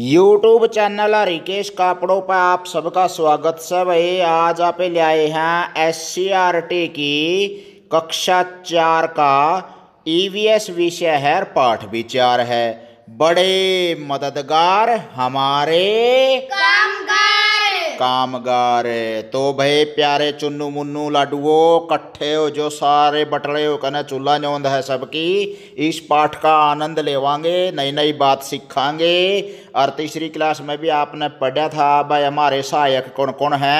YouTube channel Rikesh कापड़ों पर आप सबका स्वागत सब है आज आप ले आए हैं एस की कक्षा चार का ईवीएस e विषय है पाठ विचार है बड़े मददगार हमारे कामगार कामगार तो भाई प्यारे चुन्नू मुन्नू लाडुओ कट्ठे हो जो सारे बटड़े हो कने चूल्हा जोंद है सबकी इस पाठ का आनंद लेवांगे नई नई बात सीखांगे और तीसरी क्लास में भी आपने पढ़ा था भाई हमारे सहायक कौन कौन है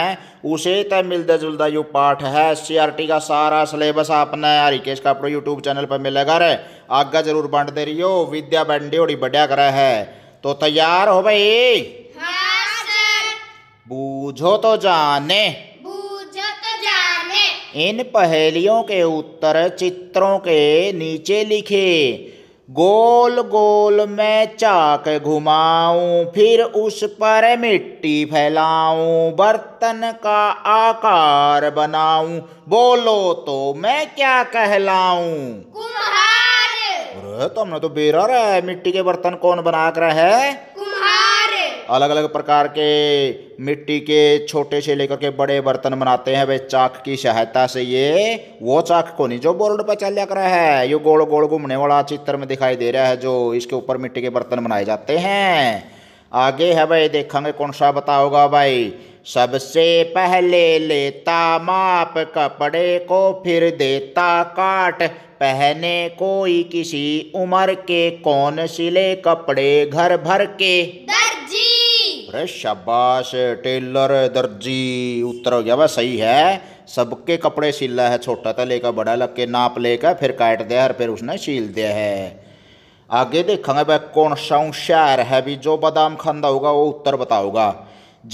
उसे तो मिलता जुलता यू पाठ है सी का सारा सिलेबस आपने हरिकेश कापड़ो यूट्यूब चैनल पर मिलेगा रे आगे जरूर बांट दे रही हो विद्या बंडी ओड़ी बढ़िया करा है तो तैयार हो भाई बूझो तो जाने बूझो तो जाने इन पहेलियों के उत्तर चित्रों के नीचे लिखे गोल गोल मैं चाक घुमाऊं फिर उस पर मिट्टी फैलाऊं बर्तन का आकार बनाऊं बोलो तो मैं क्या कहलाऊं अरे तुमने तो, तो बेरा रहा है मिट्टी के बर्तन कौन बना कर है अलग अलग प्रकार के मिट्टी के छोटे से लेकर के बड़े बर्तन बनाते हैं वे चाक की सहायता से ये वो चाक को नहीं जो बोर्ड पर चल कर है ये गोल गोल घूमने वाला चित्र में दिखाई दे रहा है जो इसके ऊपर मिट्टी के बर्तन बनाए जाते हैं आगे है भाई देखेंगे कौन सा बताओगा भाई सबसे पहले लेता माप कपड़े को फिर देता काट पहने कोई किसी उम्र के कौन सिले कपड़े घर भर के अरे शबाश टेलर दर्जी उत्तर हो गया वह सही है सबके कपड़े सिला है छोटा था लेकर बड़ा लग के नाप लेकर फिर काट दिया और फिर उसने सील दिया है आगे देखेंगे भाई कौन सा शहर है भी जो बादाम खाना होगा वो उत्तर बताओगा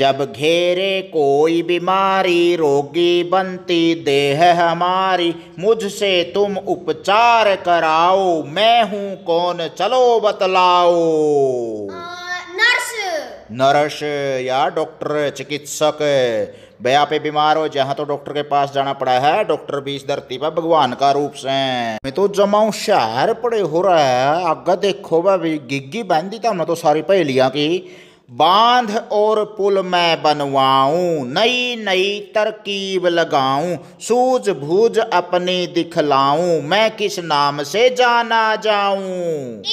जब घेरे कोई बीमारी रोगी बनती देह हमारी मुझसे तुम उपचार कराओ मैं हूँ कौन चलो बतलाओ नर्स या डॉक्टर चिकित्सक भैया पे बीमार हो जहाँ तो डॉक्टर के पास जाना पड़ा है डॉक्टर भी इस धरती पर भगवान का रूप से मैं तो जमाऊ शहर पड़े हो रहा है आगे देखो भाई गिग्गी दी था तो सारी पहेलियाँ की बांध और पुल मैं बनवाऊं नई नई तरकीब लगाऊं सूझ बूझ अपनी दिखलाऊं मैं किस नाम से जाना जाऊं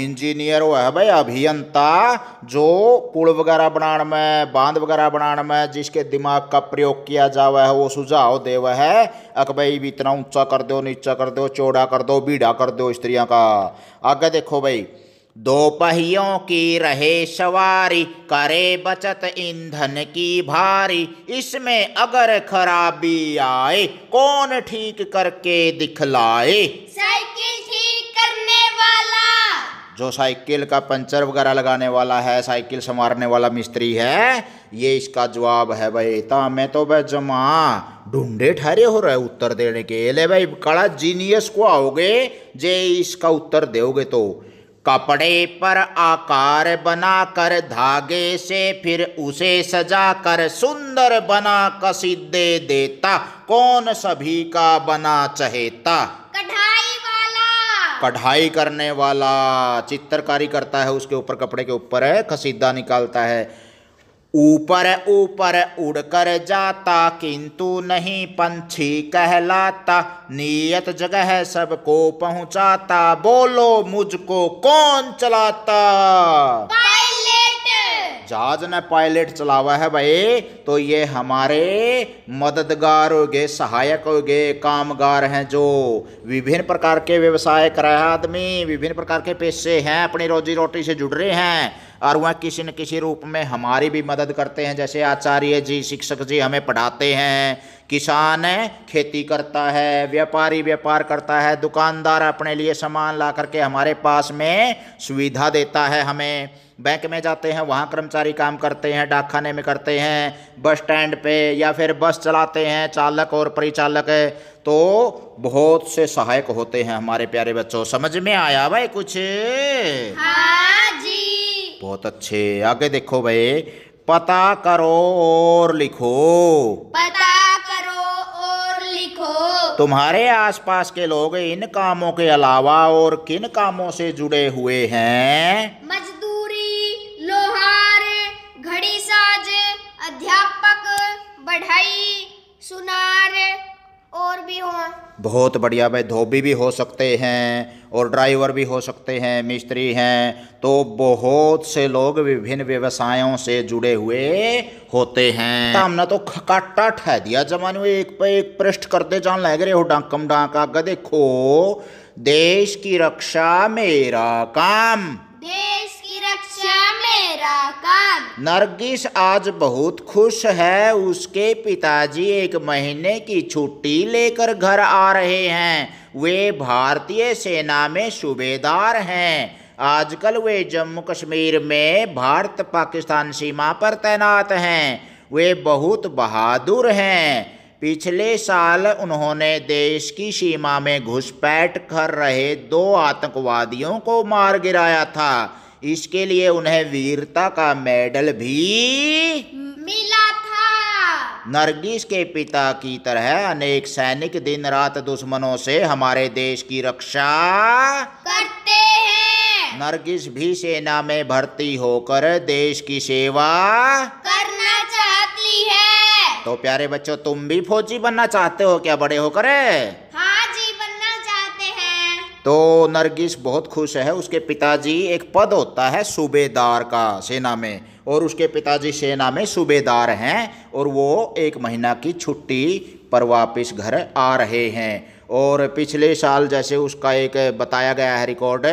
इंजीनियर वह है भाई अभियंता जो पुल वगैरह बनाने में बांध वगैरह बनाने में जिसके दिमाग का प्रयोग किया जावे है वो सुझाव देव है अक भाई भी इतना ऊंचा कर दो नीचा कर दो चौड़ा कर दो बीड़ा कर दो स्त्रियों का आगे देखो भाई दो पहियों की रहे सवारी करे बचत ईंधन की भारी इसमें अगर खराबी आए कौन ठीक करके दिखलाए साइकिल ठीक करने वाला जो साइकिल का पंचर वगैरह लगाने वाला है साइकिल संवारने वाला मिस्त्री है ये इसका जवाब है भाई ता मैं तो भाई जमा ढूंढे ठहरे हो रहे उत्तर देने के ले भाई कड़ा जीनियस को आओगे जे इसका उत्तर दोगे तो कपड़े पर आकार बनाकर धागे से फिर उसे सजाकर सुंदर बना कसीदे देता कौन सभी का बना चहेता कढ़ाई करने वाला चित्रकारी करता है उसके ऊपर कपड़े के ऊपर है खसीदा निकालता है ऊपर ऊपर उड़कर जाता किंतु नहीं पंछी कहलाता नियत जगह सबको पहुंचाता बोलो मुझको कौन चलाता जहाज ने पायलट चलावा है भाई तो ये हमारे मददगार हो गए सहायक हो गए कामगार हैं जो विभिन्न प्रकार के व्यवसाय कराए आदमी विभिन्न प्रकार के पेशे हैं अपनी रोजी रोटी से जुड़ रहे हैं और वह किसी न किसी रूप में हमारी भी मदद करते हैं जैसे आचार्य जी शिक्षक जी हमें पढ़ाते हैं किसान खेती करता है व्यापारी व्यापार करता है दुकानदार अपने लिए सामान ला करके हमारे पास में सुविधा देता है हमें बैंक में जाते हैं वहाँ कर्मचारी काम करते हैं डाकखाने में करते हैं बस स्टैंड पे या फिर बस चलाते हैं चालक और परिचालक तो बहुत से सहायक होते हैं हमारे प्यारे बच्चों समझ में आया भाई कुछ हाँ जी बहुत अच्छे आगे देखो भाई पता करो और लिखो पता तुम्हारे आसपास के लोग इन कामों के अलावा और किन कामों से जुड़े हुए हैं मजदूरी लोहार घड़ी साज अध्यापक बढ़ाई सुनार और भी हो बहुत बढ़िया भाई धोबी भी हो सकते हैं और ड्राइवर भी हो सकते हैं मिस्त्री हैं तो बहुत से लोग विभिन्न व्यवसायों से जुड़े हुए होते हैं हमने तो खकाटा ठह दिया जमाने में एक पे एक पृष्ठ करते जान लग रहे हो डाकम डाका देखो देश की रक्षा मेरा काम देश की रक्षा मेरा काम नरगिस आज बहुत खुश है उसके पिताजी एक महीने की छुट्टी लेकर घर आ रहे हैं वे भारतीय सेना में सूबेदार हैं आजकल वे जम्मू कश्मीर में भारत पाकिस्तान सीमा पर तैनात हैं वे बहुत बहादुर हैं पिछले साल उन्होंने देश की सीमा में घुसपैठ कर रहे दो आतंकवादियों को मार गिराया था इसके लिए उन्हें वीरता का मेडल भी मिला था नरगिस के पिता की तरह अनेक सैनिक दिन रात दुश्मनों से हमारे देश की रक्षा करते हैं नरगिस भी सेना में भर्ती होकर देश की सेवा करना चाहती है तो प्यारे बच्चों तुम भी फौजी बनना चाहते हो क्या बड़े होकर हाँ जी बनना चाहते हैं तो नरगिस बहुत खुश है उसके पिताजी एक पद होता है सूबेदार का सेना में और उसके पिताजी सेना में सूबेदार हैं और वो एक महीना की छुट्टी पर वापस घर आ रहे हैं और पिछले साल जैसे उसका एक बताया गया है रिकॉर्ड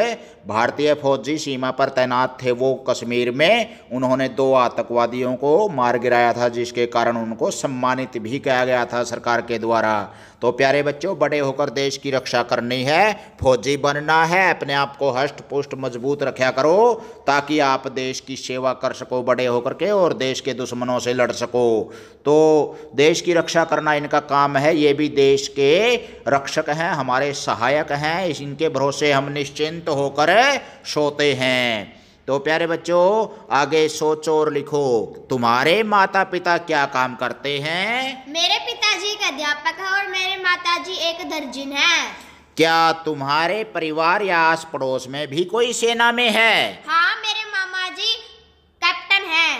भारतीय फौजी सीमा पर तैनात थे वो कश्मीर में उन्होंने दो आतंकवादियों को मार गिराया था जिसके कारण उनको सम्मानित भी किया गया था सरकार के द्वारा तो प्यारे बच्चों बड़े होकर देश की रक्षा करनी है फौजी बनना है अपने आप को हष्ट पुष्ट मजबूत रखा करो ताकि आप देश की सेवा कर सको बड़े होकर के और देश के दुश्मनों से लड़ सको तो देश की रक्षा करना इनका काम है ये भी देश के रक्षक हैं हमारे सहायक हैं इनके भरोसे हम निश्चिंत होकर पर सोते हैं तो प्यारे बच्चों आगे सोचो और लिखो तुम्हारे माता पिता क्या काम करते हैं मेरे पिताजी एक अध्यापक है और मेरे माताजी एक दर्जिन है क्या तुम्हारे परिवार या आस पड़ोस में भी कोई सेना में है हाँ मेरे मामा जी कैप्टन हैं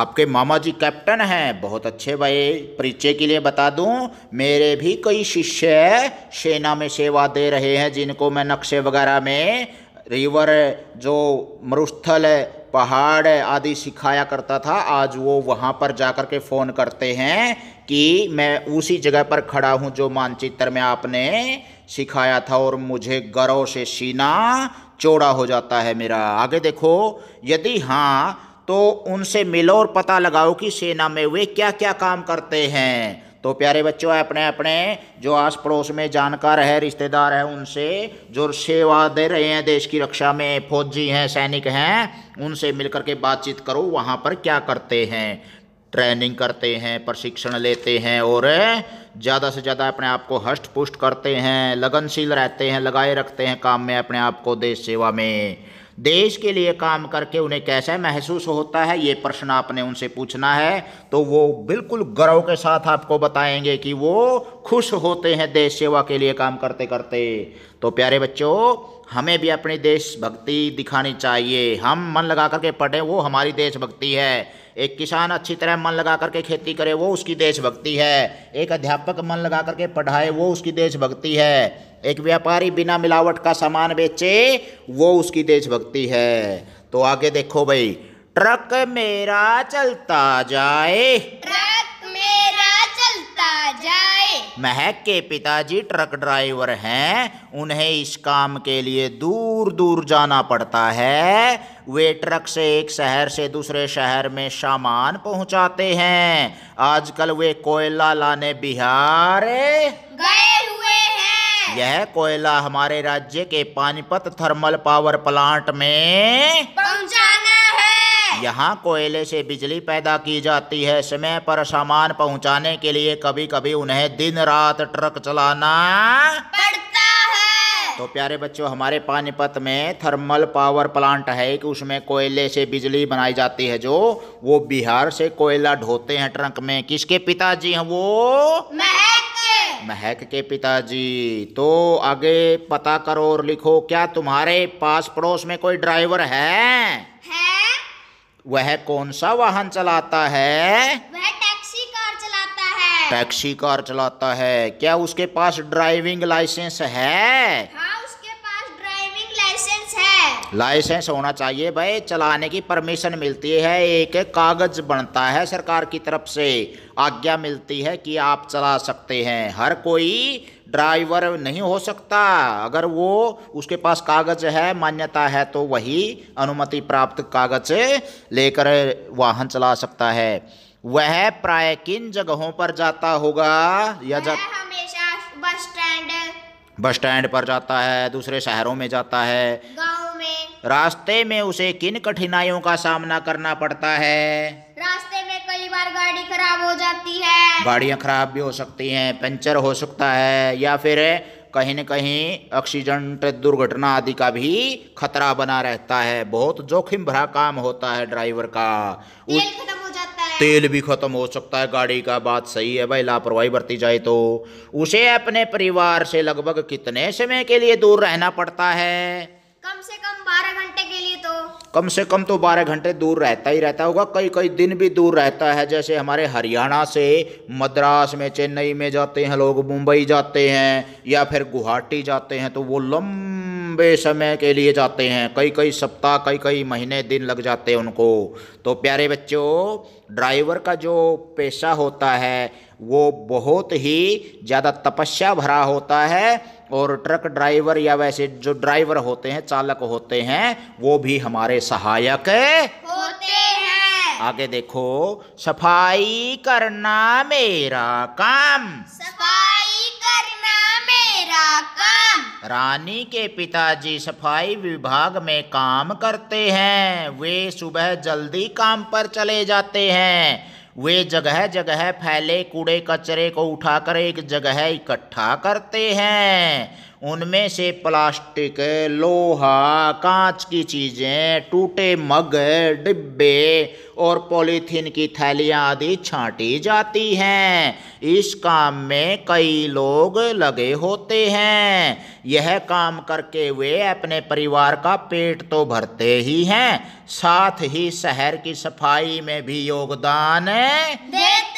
आपके मामा जी कैप्टन हैं बहुत अच्छे भाई परिचय के लिए बता दूं मेरे भी कई शिष्य सेना में सेवा दे रहे हैं जिनको मैं नक्शे वगैरह में रिवर है जो मरुस्थल है पहाड़ है आदि सिखाया करता था आज वो वहाँ पर जाकर के फ़ोन करते हैं कि मैं उसी जगह पर खड़ा हूँ जो मानचित्र में आपने सिखाया था और मुझे गर्व से सीना चौड़ा हो जाता है मेरा आगे देखो यदि हाँ तो उनसे मिलो और पता लगाओ कि सेना में वे क्या क्या काम करते हैं तो प्यारे बच्चों अपने अपने जो आस पड़ोस में जानकार है रिश्तेदार है उनसे जो सेवा दे रहे हैं देश की रक्षा में फौजी हैं सैनिक हैं उनसे मिलकर के बातचीत करो वहाँ पर क्या करते हैं ट्रेनिंग करते हैं प्रशिक्षण लेते हैं और ज़्यादा से ज़्यादा अपने आप को हष्ट पुष्ट करते हैं लगनशील रहते हैं लगाए रखते हैं काम में अपने आप को देश सेवा में देश के लिए काम करके उन्हें कैसा महसूस होता है ये प्रश्न आपने उनसे पूछना है तो वो बिल्कुल गर्व के साथ आपको बताएंगे कि वो खुश होते हैं देश सेवा के लिए काम करते करते तो प्यारे बच्चों हमें भी अपनी देशभक्ति दिखानी चाहिए हम मन लगा करके पढ़ें वो हमारी देशभक्ति है एक किसान अच्छी तरह मन लगा करके खेती करे वो उसकी देशभक्ति है एक अध्यापक मन लगा करके पढ़ाए वो उसकी देशभक्ति है एक व्यापारी बिना मिलावट का सामान बेचे वो उसकी देशभक्ति है तो आगे देखो भाई ट्रक मेरा चलता जाए ट्रक मेरा महक के पिताजी ट्रक ड्राइवर हैं उन्हें इस काम के लिए दूर दूर जाना पड़ता है वे ट्रक से एक शहर से दूसरे शहर में सामान पहुंचाते हैं आजकल वे कोयला लाने बिहार गए हुए हैं यह कोयला हमारे राज्य के पानीपत थर्मल पावर प्लांट में पहुंचाना यहाँ कोयले से बिजली पैदा की जाती है समय पर सामान पहुँचाने के लिए कभी कभी उन्हें दिन रात ट्रक चलाना पड़ता है तो प्यारे बच्चों हमारे पानीपत में थर्मल पावर प्लांट है कि उसमें कोयले से बिजली बनाई जाती है जो वो बिहार से कोयला ढोते हैं ट्रक में किसके पिताजी हैं वो महक महक के पिताजी तो आगे पता करो और लिखो क्या तुम्हारे पास पड़ोस में कोई ड्राइवर है वह कौन सा वाहन चलाता है वह टैक्सी कार चलाता है टैक्सी कार चलाता है क्या उसके पास ड्राइविंग लाइसेंस है हाँ। लाइसेंस होना चाहिए भाई चलाने की परमिशन मिलती है एक कागज बनता है सरकार की तरफ से आज्ञा मिलती है कि आप चला सकते हैं हर कोई ड्राइवर नहीं हो सकता अगर वो उसके पास कागज है मान्यता है तो वही अनुमति प्राप्त कागज लेकर वाहन चला सकता है वह प्राय किन जगहों पर जाता होगा या जा... हमेशा बस स्टैंड बस स्टैंड पर जाता है दूसरे शहरों में जाता है गाँव रास्ते में उसे किन कठिनाइयों का सामना करना पड़ता है रास्ते में कई बार गाड़ी खराब हो जाती है गाड़ियाँ खराब भी हो सकती हैं पंचर हो सकता है या फिर कहीं न कहीं एक्सीडेंट दुर्घटना आदि का भी खतरा बना रहता है बहुत जोखिम भरा काम होता है ड्राइवर का तेल खत्म हो जाता है तेल भी खत्म हो सकता है गाड़ी का बात सही है भाई लापरवाही बरती जाए तो उसे अपने परिवार से लगभग कितने समय के लिए दूर रहना पड़ता है कम से कम बारह घंटे के लिए तो कम से कम तो बारह घंटे दूर रहता ही रहता होगा कई कई दिन भी दूर रहता है जैसे हमारे हरियाणा से मद्रास में चेन्नई में जाते हैं लोग मुंबई जाते हैं या फिर गुवाहाटी जाते हैं तो वो लंबे समय के लिए जाते हैं कई कई सप्ताह कई कई महीने दिन लग जाते हैं उनको तो प्यारे बच्चों ड्राइवर का जो पेशा होता है वो बहुत ही ज़्यादा तपस्या भरा होता है और ट्रक ड्राइवर या वैसे जो ड्राइवर होते हैं चालक होते हैं वो भी हमारे सहायक होते हैं आगे देखो सफाई करना मेरा काम सफाई करना मेरा काम रानी के पिताजी सफाई विभाग में काम करते हैं वे सुबह जल्दी काम पर चले जाते हैं वे जगह जगह फैले कूड़े कचरे को उठाकर एक जगह इकट्ठा करते हैं उनमें से प्लास्टिक लोहा कांच की चीज़ें टूटे मग डिब्बे और पॉलीथीन की थैलियाँ आदि छांटी जाती हैं इस काम में कई लोग लगे होते हैं यह काम करके वे अपने परिवार का पेट तो भरते ही हैं साथ ही शहर की सफाई में भी योगदान देते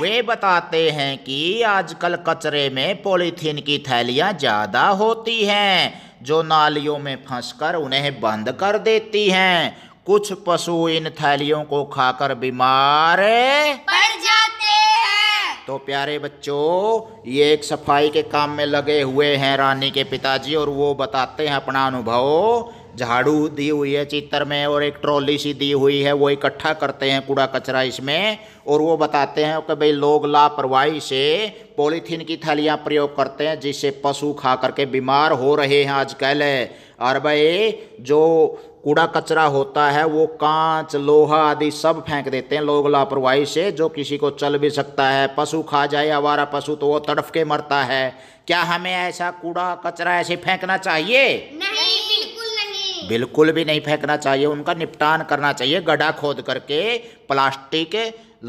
वे बताते हैं कि आजकल कचरे में पॉलीथीन की थैलियाँ ज़्यादा होती हैं जो नालियों में फंसकर उन्हें बंद कर देती हैं कुछ पशु इन थैलियों को खाकर बीमार पड़ जाते हैं तो प्यारे बच्चों ये एक सफाई के काम में लगे हुए हैं रानी के पिताजी और वो बताते हैं अपना अनुभव झाड़ू दी हुई है चित्र में और एक ट्रॉली सी दी हुई है वो इकट्ठा करते हैं कूड़ा कचरा इसमें और वो बताते हैं कि भाई लोग लापरवाही से पॉलीथीन की थालियां प्रयोग करते हैं जिससे पशु खा करके बीमार हो रहे हैं आजकल और भाई जो कूड़ा कचरा होता है वो कांच लोहा आदि सब फेंक देते हैं लोग लापरवाही से जो किसी को चल भी सकता है पशु खा जाए आवारा पशु तो वो तड़फ के मरता है क्या हमें ऐसा कूड़ा कचरा ऐसे फेंकना चाहिए बिल्कुल भी नहीं फेंकना चाहिए उनका निपटान करना चाहिए गड्ढा खोद करके प्लास्टिक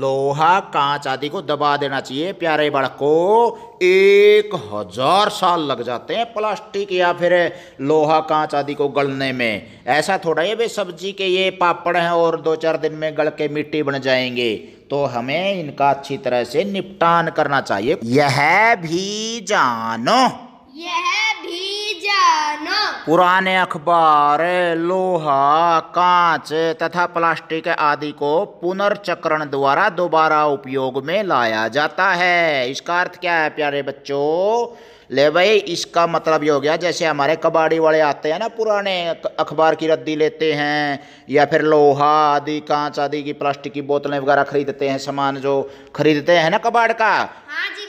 लोहा कांच आदि को दबा देना चाहिए प्यारे बालकों एक हजार साल लग जाते हैं प्लास्टिक या फिर लोहा कांच आदि को गलने में ऐसा थोड़ा ये भाई सब्जी के ये पापड़ हैं और दो चार दिन में गल के मिट्टी बन जाएंगे तो हमें इनका अच्छी तरह से निपटान करना चाहिए यह भी जानो यह भी जानो पुराने अखबार लोहा कांच तथा प्लास्टिक आदि को पुनर्चक्रण द्वारा दोबारा उपयोग में लाया जाता है इसका अर्थ क्या है प्यारे बच्चों ले भाई इसका मतलब ये हो गया जैसे हमारे कबाड़ी वाले आते हैं ना पुराने अखबार की रद्दी लेते हैं या फिर लोहा आदि कांच आदि की प्लास्टिक की बोतलें वगैरह खरीदते हैं सामान जो खरीदते हैं ना कबाड़ का हाँ जी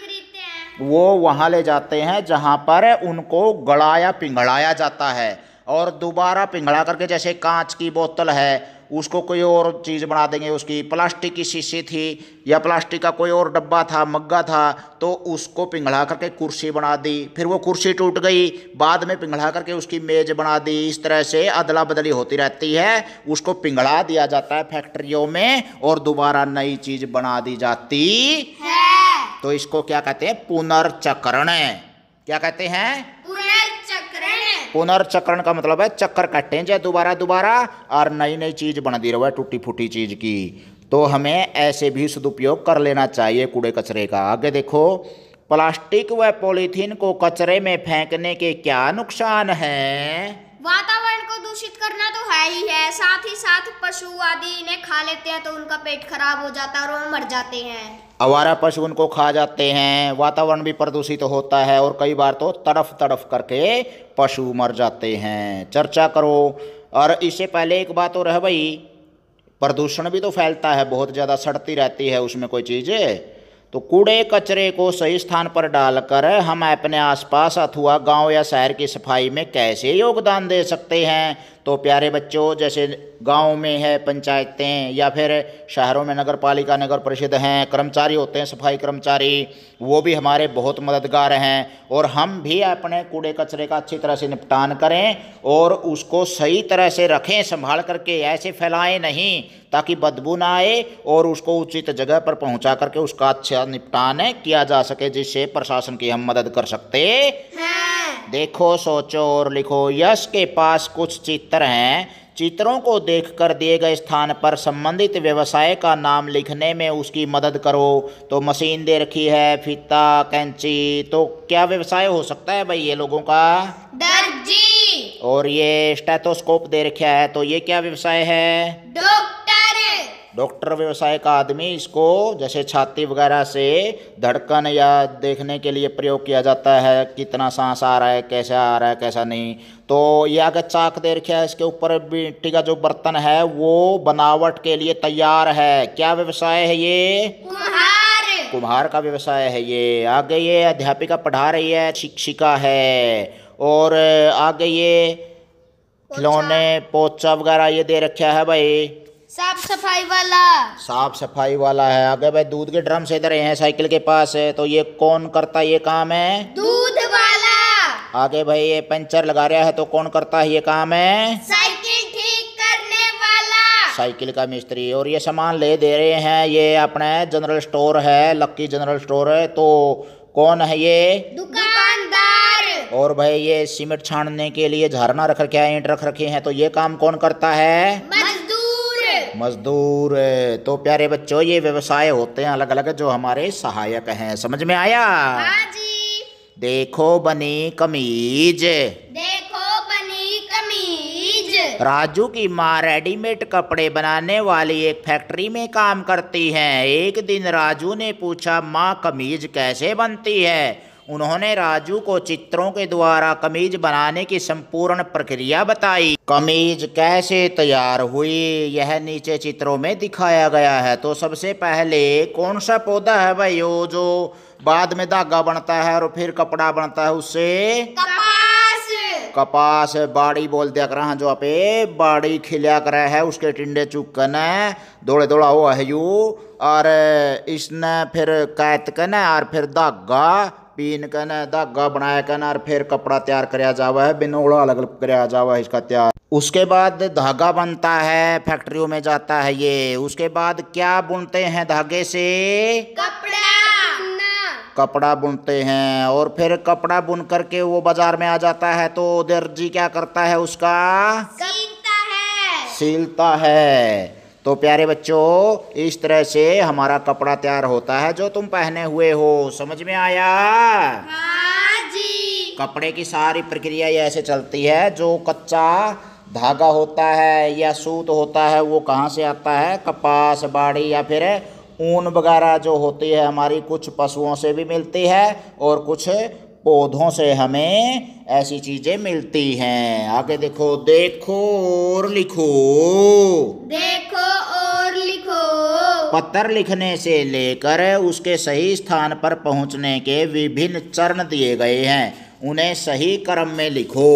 वो वहाँ ले जाते हैं जहाँ पर उनको गड़ाया पिंगड़ाया जाता है और दोबारा पिंगड़ा करके जैसे कांच की बोतल है उसको कोई और चीज़ बना देंगे उसकी प्लास्टिक की शीशी थी या प्लास्टिक का कोई और डब्बा था मग्गा था तो उसको पिंगड़ा करके कुर्सी बना दी फिर वो कुर्सी टूट गई बाद में पिंगड़ा करके उसकी मेज़ बना दी इस तरह से अदला बदली होती रहती है उसको पिंगड़ा दिया जाता है फैक्ट्रियों में और दोबारा नई चीज़ बना दी जाती है तो इसको क्या कहते हैं पुनर्चक्रण क्या कहते हैं पुनर्चक्रण पुनर्चक्रण का मतलब है चक्कर काटते जाए दोबारा दोबारा और नई नई चीज बना दी रहो है टूटी फूटी चीज की तो हमें ऐसे भी सदुपयोग कर लेना चाहिए कूड़े कचरे का आगे देखो प्लास्टिक व पॉलीथीन को कचरे में फेंकने के क्या नुकसान है वातावरण को दूषित करना तो है ही है साथ ही साथ पशु आदि इन्हें खा लेते हैं तो उनका पेट खराब हो जाता है और वो मर जाते हैं आवारा पशु उनको खा जाते हैं वातावरण भी प्रदूषित तो होता है और कई बार तो तड़फ तड़फ करके पशु मर जाते हैं चर्चा करो और इससे पहले एक बात और है भाई प्रदूषण भी तो फैलता है बहुत ज़्यादा सड़ती रहती है उसमें कोई चीज़ तो कूड़े कचरे को सही स्थान पर डालकर हम अपने आसपास अथवा गांव या शहर की सफाई में कैसे योगदान दे सकते हैं तो प्यारे बच्चों जैसे गांव में है पंचायतें या फिर शहरों में नगर पालिका नगर परिषद हैं कर्मचारी होते हैं सफाई कर्मचारी वो भी हमारे बहुत मददगार हैं और हम भी अपने कूड़े कचरे का अच्छी तरह से निपटान करें और उसको सही तरह से रखें संभाल करके ऐसे फैलाएं नहीं ताकि बदबू ना आए और उसको उचित जगह पर पहुँचा करके उसका अच्छा निपटान किया जा सके जिससे प्रशासन की हम मदद कर सकते हैं हाँ। देखो सोचो और लिखो यश के पास कुछ चित्र हैं चित्रों को देखकर दिए गए स्थान पर संबंधित व्यवसाय का नाम लिखने में उसकी मदद करो तो मशीन दे रखी है फीता कैंची तो क्या व्यवसाय हो सकता है भाई ये लोगों का दर्जी और ये स्टेथोस्कोप दे रखा है तो ये क्या व्यवसाय है डॉक्टर डॉक्टर व्यवसाय का आदमी इसको जैसे छाती वगैरह से धड़कन या देखने के लिए प्रयोग किया जाता है कितना सांस आ रहा है कैसे आ रहा है कैसा नहीं तो ये अगर चाक दे रखे है इसके ऊपर मिट्टी का जो बर्तन है वो बनावट के लिए तैयार है क्या व्यवसाय है ये कुम्हार कुम्हार का व्यवसाय है ये आगे ये अध्यापिका पढ़ा रही है शिक्षिका है और आगे ये खिलौने पोचा वगैरह ये दे रखा है भाई साफ सफाई वाला साफ सफाई वाला है आगे भाई दूध के ड्रम से इधर हैं साइकिल के पास है तो ये कौन करता ये काम है दूध वाला आगे भाई ये पंचर लगा रहा है तो कौन करता है ये काम है साइकिल ठीक करने वाला साइकिल का मिस्त्री और ये सामान ले दे रहे हैं ये अपने जनरल स्टोर है लक्की जनरल स्टोर है तो कौन है ये दुकानदार और भाई ये सीमेंट छानने के लिए झरना रख रखे है ईंट रख रखे हैं तो ये काम कौन करता है मजदूर मजदूर तो प्यारे बच्चों ये व्यवसाय होते हैं अलग अलग जो हमारे सहायक हैं समझ में आया हाँ जी। देखो बनी कमीज देखो बनी कमीज राजू की माँ रेडीमेड कपड़े बनाने वाली एक फैक्ट्री में काम करती हैं। एक दिन राजू ने पूछा माँ कमीज कैसे बनती है उन्होंने राजू को चित्रों के द्वारा कमीज बनाने की संपूर्ण प्रक्रिया बताई कमीज कैसे तैयार हुई यह नीचे चित्रों में दिखाया गया है तो सबसे पहले कौन सा पौधा है भाई वो जो बाद में धागा बनता है और फिर कपड़ा बनता है उससे कपास कपास बाड़ी बोल दिया कर जो आप बाड़ी खिलिया कर है उसके टिंडे चुकन है दौड़े दौड़ा वो है यू और इसने फिर कैत कन और फिर धागा पीन कन धागा बनाया कन और फिर कपड़ा तैयार कराया जावा है बिनोड़ा अलग अलग कराया जावा है इसका तैयार उसके बाद धागा बनता है फैक्ट्रियों में जाता है ये उसके बाद क्या बुनते हैं धागे से कपड़ा बुनते हैं और फिर कपड़ा बुन करके वो बाजार में आ जाता है तो दर्जी क्या करता है उसका सीलता है सीलता है तो प्यारे बच्चों इस तरह से हमारा कपड़ा तैयार होता है जो तुम पहने हुए हो समझ में आया हाँ जी कपड़े की सारी प्रक्रिया ये ऐसे चलती है जो कच्चा धागा होता है या सूत होता है वो कहाँ से आता है कपास बाड़ी या फिर ऊन वगैरह जो होती है हमारी कुछ पशुओं से भी मिलती है और कुछ पौधों से हमें ऐसी चीजें मिलती हैं आगे देखो देखो और लिखो देखो और लिखो पत्थर लिखने से लेकर उसके सही स्थान पर पहुंचने के विभिन्न चरण दिए गए हैं उन्हें सही क्रम में लिखो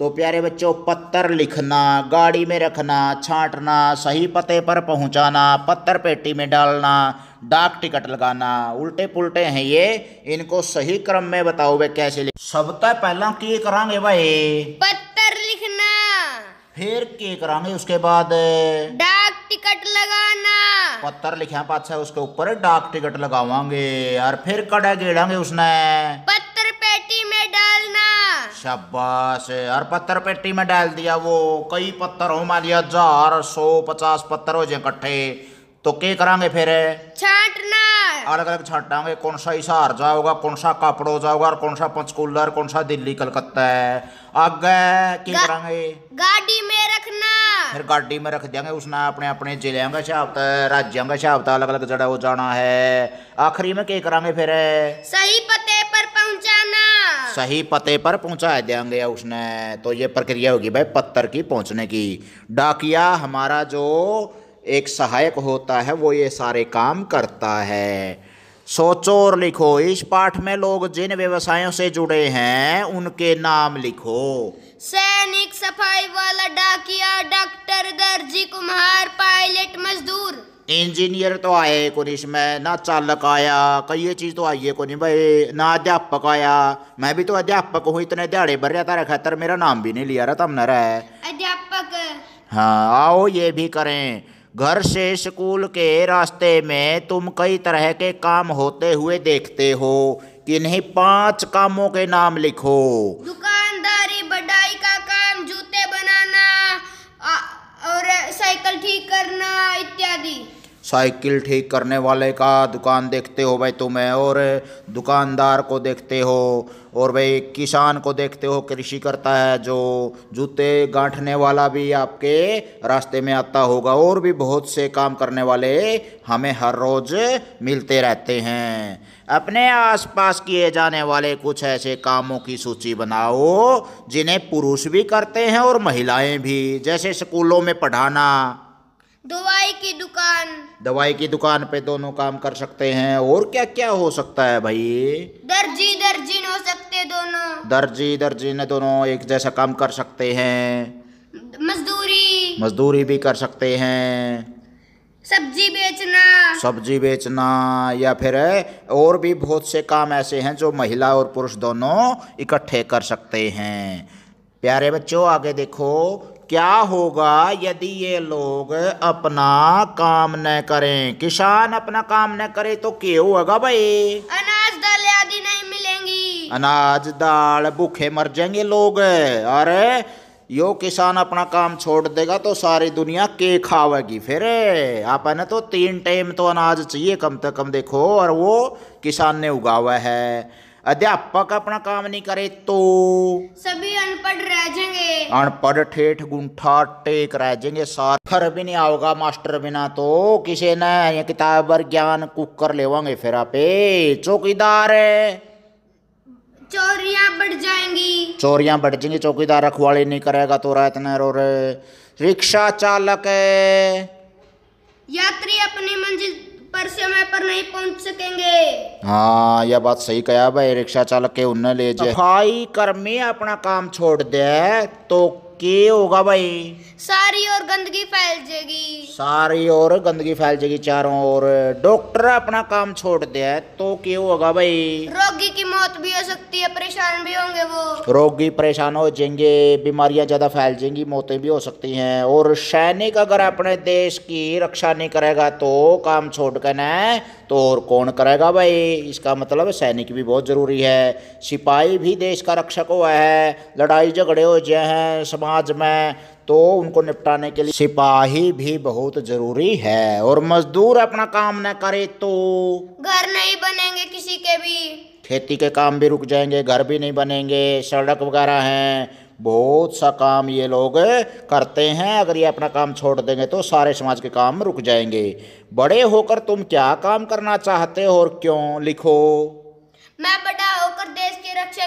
तो प्यारे बच्चों पत्थर लिखना गाड़ी में रखना छांटना सही पते पर पहुंचाना पत्थर पेटी में डालना डाक टिकट लगाना उल्टे पुलटे हैं ये इनको सही क्रम में बताओ वे कैसे लिख सब तो पहला की करांगे भाई पत्थर लिखना फिर की करांगे उसके बाद डाक टिकट लगाना पत्थर लिखा पाचा उसके ऊपर डाक टिकट लगावांगे और फिर कड़ा गेड़ांगे उसने पत्थर पेटी में डालना शाबाश और पत्थर पेटी में डाल दिया वो कई पत्थर हो मान लिया हजार सौ पचास पत्थर हो जाए इकट्ठे तो क्या करांगे फिर छाटना अलग अलग छाटांगे कौन सा इशार जाओगा कौन सा कपड़ो जाओगा और कौन सा पंचकूलर कौन सा दिल्ली कलकत्ता है आगे क्या करांगे गाड़ी में रखना फिर गाड़ी में रख देंगे उसने अपने अपने जिलों का हिसाब राज्यों का हिसाब अलग अलग जड़ा वो जाना है आखिरी में क्या करांगे फिर सही पते पर पहुंचाना सही पते पर पहुंचा देंगे उसने तो ये प्रक्रिया होगी भाई पत्थर की पहुंचने की डाकिया हमारा जो एक सहायक होता है वो ये सारे काम करता है सोचो और लिखो इस पाठ में लोग जिन व्यवसायों से जुड़े हैं उनके नाम लिखो सैनिक सफाई वाला डाकिया डॉक्टर दर्जी कुम्हार पायलट मजदूर इंजीनियर तो आए को नहीं इसमें ना चालक आया कई ये चीज़ तो आई है को नहीं भाई ना अध्यापक आया मैं भी तो अध्यापक हूँ इतने दिहाड़े भर रहा था खतर मेरा नाम भी नहीं लिया रहा तब न रहा है अध्यापक हाँ आओ ये भी करें घर से स्कूल के रास्ते में तुम कई तरह के काम होते हुए देखते हो कि पांच कामों के नाम लिखो दुकानदारी बढ़ाई का काम जूते बनाना और साइकिल ठीक करना इत्यादि साइकिल ठीक करने वाले का दुकान देखते हो भाई तुम्हें और दुकानदार को देखते हो और भाई किसान को देखते हो कृषि करता है जो जूते गांठने वाला भी आपके रास्ते में आता होगा और भी बहुत से काम करने वाले हमें हर रोज़ मिलते रहते हैं अपने आसपास किए जाने वाले कुछ ऐसे कामों की सूची बनाओ जिन्हें पुरुष भी करते हैं और महिलाएं भी जैसे स्कूलों में पढ़ाना दवाई की दुकान दवाई की दुकान पे दोनों काम कर सकते हैं और क्या क्या हो सकता है भाई दर्जी दर्जी हो सकते दोनों दर्जी ने दोनों एक जैसा काम कर सकते हैं मजदूरी मजदूरी भी कर सकते हैं सब्जी बेचना सब्जी बेचना या फिर और भी बहुत से काम ऐसे हैं जो महिला और पुरुष दोनों इकट्ठे कर सकते हैं प्यारे बच्चों आगे देखो क्या होगा यदि ये लोग अपना काम न करें किसान अपना काम न करे तो क्या होगा भाई अनाज दाल आदि नहीं मिलेंगी अनाज दाल भूखे मर जाएंगे लोग अरे यो किसान अपना काम छोड़ देगा तो सारी दुनिया के खावेगी फिर आपने तो तीन टाइम तो अनाज चाहिए कम से कम देखो और वो किसान ने उगा हुआ है अध्यापक अपना काम नहीं करे तो सभी अनपढ़ रह जाएंगे अनपढ़ ठेठ गुंठा टेक रह जाएंगे सार घर भी नहीं आओगा मास्टर बिना तो किसी ने किताब पर ज्ञान कुकर लेवांगे फिर आप चौकीदार चोरियां बढ़ जाएंगी चोरियां बढ़ जाएंगी चौकीदार रखवाली नहीं करेगा तो रात न रो रहे रिक्शा चालक है यात्री अपनी मंजिल पर समय पर नहीं पहुंच सकेंगे हाँ यह बात सही कहा भाई रिक्शा चालक के उन्हें ले जाए सफाई तो कर्मी अपना काम छोड़ दे तो के होगा भाई सारी और गंदगी फैल जाएगी सारी और गंदगी फैल जाएगी चारों ओर डॉक्टर अपना काम छोड़ दिया तो क्यों होगा भाई रोगी की मौत भी हो सकती है परेशान भी होंगे वो रोगी परेशान हो जाएंगे बीमारियां ज्यादा फैल जाएंगी मौतें भी हो सकती हैं और सैनिक अगर अपने देश की रक्षा नहीं करेगा तो काम छोड़ कर ना तो और कौन करेगा भाई इसका मतलब सैनिक भी बहुत जरूरी है सिपाही भी देश का रक्षक हुआ है लड़ाई झगड़े हो जाए हैं समाज में तो उनको निपटाने के लिए सिपाही भी बहुत जरूरी है और मजदूर अपना काम न करे तो घर नहीं बनेंगे किसी के भी खेती के काम भी रुक जाएंगे घर भी नहीं बनेंगे सड़क वगैरह हैं बहुत सा काम ये लोग करते हैं अगर ये अपना काम छोड़ देंगे तो सारे समाज के काम रुक जाएंगे बड़े होकर तुम क्या काम करना चाहते हो और क्यों लिखो मैं बड़ा होकर देश की रक्षा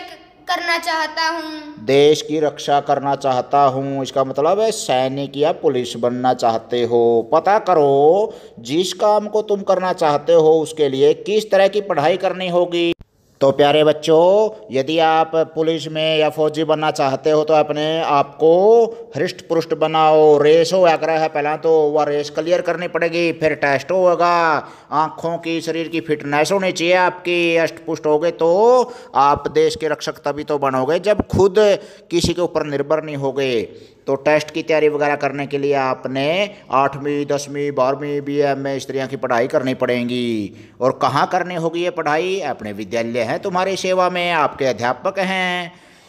करना चाहता हूँ देश की रक्षा करना चाहता हूँ इसका मतलब है सैनिक या पुलिस बनना चाहते हो पता करो जिस काम को तुम करना चाहते हो उसके लिए किस तरह की पढ़ाई करनी होगी तो प्यारे बच्चों यदि आप पुलिस में या फौजी बनना चाहते हो तो अपने आप को हृष्ट पुष्ट बनाओ रेस हो आग्रह है पहला तो वह रेस क्लियर करनी पड़ेगी फिर टेस्ट होगा आँखों की शरीर की फिटनेस होनी चाहिए आपकी अष्ट पुष्ट हो गए तो आप देश के रक्षक तभी तो बनोगे जब खुद किसी के ऊपर निर्भर नहीं हो गए तो टेस्ट की तैयारी वगैरह करने के लिए आपने आठवीं दसवीं बारहवीं बी एम ए स्त्रियों की पढ़ाई करनी पड़ेगी और कहाँ करनी होगी ये पढ़ाई अपने विद्यालय हैं तुम्हारी सेवा में आपके अध्यापक हैं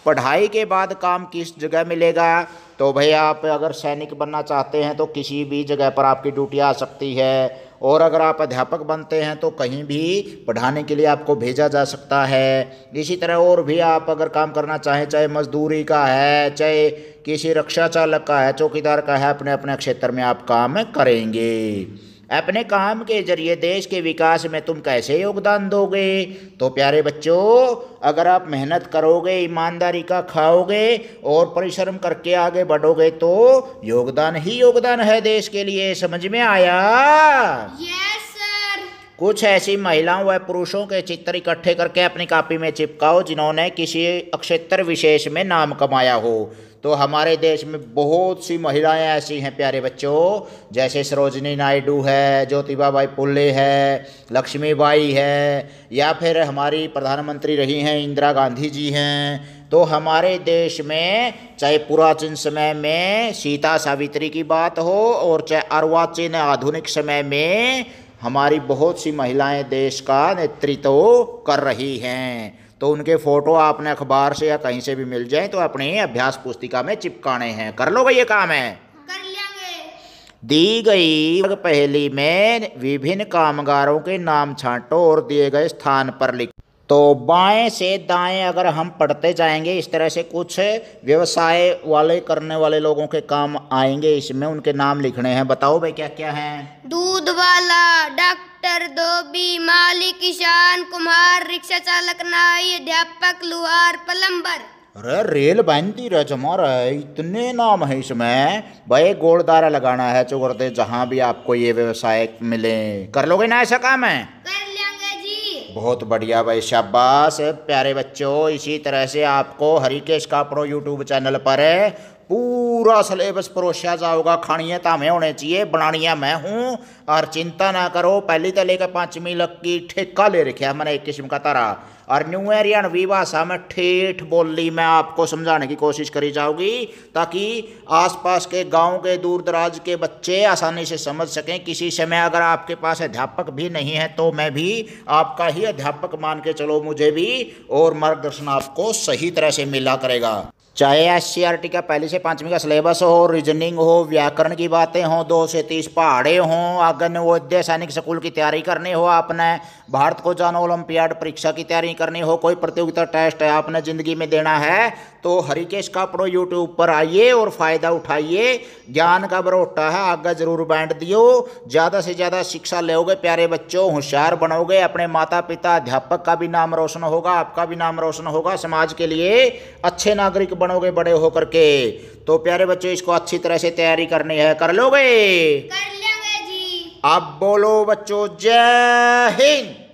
पढ़ाई के बाद काम किस जगह मिलेगा तो भाई आप अगर सैनिक बनना चाहते हैं तो किसी भी जगह पर आपकी ड्यूटी आ सकती है और अगर आप अध्यापक बनते हैं तो कहीं भी पढ़ाने के लिए आपको भेजा जा सकता है इसी तरह और भी आप अगर काम करना चाहें चाहे मजदूरी का है चाहे किसी रक्षा चालक का है चौकीदार का है अपने अपने क्षेत्र में आप काम करेंगे अपने काम के जरिए देश के विकास में तुम कैसे योगदान दोगे तो प्यारे बच्चों अगर आप मेहनत करोगे ईमानदारी का खाओगे और परिश्रम करके आगे बढ़ोगे तो योगदान ही योगदान है देश के लिए समझ में आया yes, sir. कुछ ऐसी महिलाओं व पुरुषों के चित्र इकट्ठे करके अपनी कापी में चिपकाओ जिन्होंने किसी क्षेत्र विशेष में नाम कमाया हो तो हमारे देश में बहुत सी महिलाएं ऐसी हैं प्यारे बच्चों जैसे सरोजनी नायडू है ज्योतिबा बाई पुल्ले है लक्ष्मीबाई है या फिर हमारी प्रधानमंत्री रही हैं इंदिरा गांधी जी हैं तो हमारे देश में चाहे पुराचीन समय में सीता सावित्री की बात हो और चाहे अर्वाचीन आधुनिक समय में हमारी बहुत सी महिलाएं देश का नेतृत्व कर रही हैं तो उनके फ़ोटो आपने अखबार से या कहीं से भी मिल जाए तो अपने अभ्यास पुस्तिका में चिपकाने हैं कर लोगे ये काम है कर दी गई पहली में विभिन्न कामगारों के नाम छांटो और दिए गए स्थान पर लिख तो बाएं से दाएं अगर हम पढ़ते जाएंगे इस तरह से कुछ व्यवसाय वाले करने वाले लोगों के काम आएंगे इसमें उनके नाम लिखने हैं बताओ भाई क्या क्या हैं दूध वाला डॉक्टर डॉक्टर धोबी माली किसान कुमार रिक्शा चालक नाई अध्यापक लुहार पलम्बर अरे रेल बांधी रच मार इतने नाम है इसमें भाई गोलदारा लगाना है चौगरदे जहाँ भी आपको ये व्यवसाय मिले कर लोगे ना ऐसा काम है कर लेंगे जी बहुत बढ़िया भाई शाबाश प्यारे बच्चों इसी तरह से आपको हरिकेश कापड़ो यूट्यूब चैनल पर पूरा सिलेबस परोसा जाओगा खानियाँ हमें होने चाहिए बनानियाँ मैं हूँ और चिंता ना करो पहली तो लेकर पाँचवीं लक्की की ठेका ले रखे मैंने एक किस्म का तारा और न्यू हरियाणवी भाषा में ठेठ बोली मैं आपको समझाने की कोशिश करी जाऊंगी ताकि आसपास के गांव के दूर दराज के बच्चे आसानी से समझ सकें किसी समय अगर आपके पास अध्यापक भी नहीं है तो मैं भी आपका ही अध्यापक मान के चलो मुझे भी और मार्गदर्शन आपको सही तरह से मिला करेगा चाहे एस का पहले से पाँचवीं का सिलेबस हो रीजनिंग हो व्याकरण की बातें हों दो से तीस पहाड़े हों अग्नवोद्य सैनिक स्कूल की तैयारी करनी हो आपने भारत को जानो ओलंपियाड परीक्षा की तैयारी करनी हो कोई प्रतियोगिता टेस्ट है आपने ज़िंदगी में देना है तो हरिकेश का कापड़ो यूट्यूब पर आइए और फ़ायदा उठाइए ज्ञान का बरोटा है आगे ज़रूर बांट दियो ज़्यादा से ज़्यादा शिक्षा लोगे प्यारे बच्चों होशियार बनोगे अपने माता पिता अध्यापक का भी नाम रोशन होगा आपका भी नाम रोशन होगा समाज के लिए अच्छे नागरिक बन बनोगे बड़े होकर के तो प्यारे बच्चों इसको अच्छी तरह से तैयारी करनी है कर लोगे कर लेंगे जी अब बोलो बच्चों जय हिंद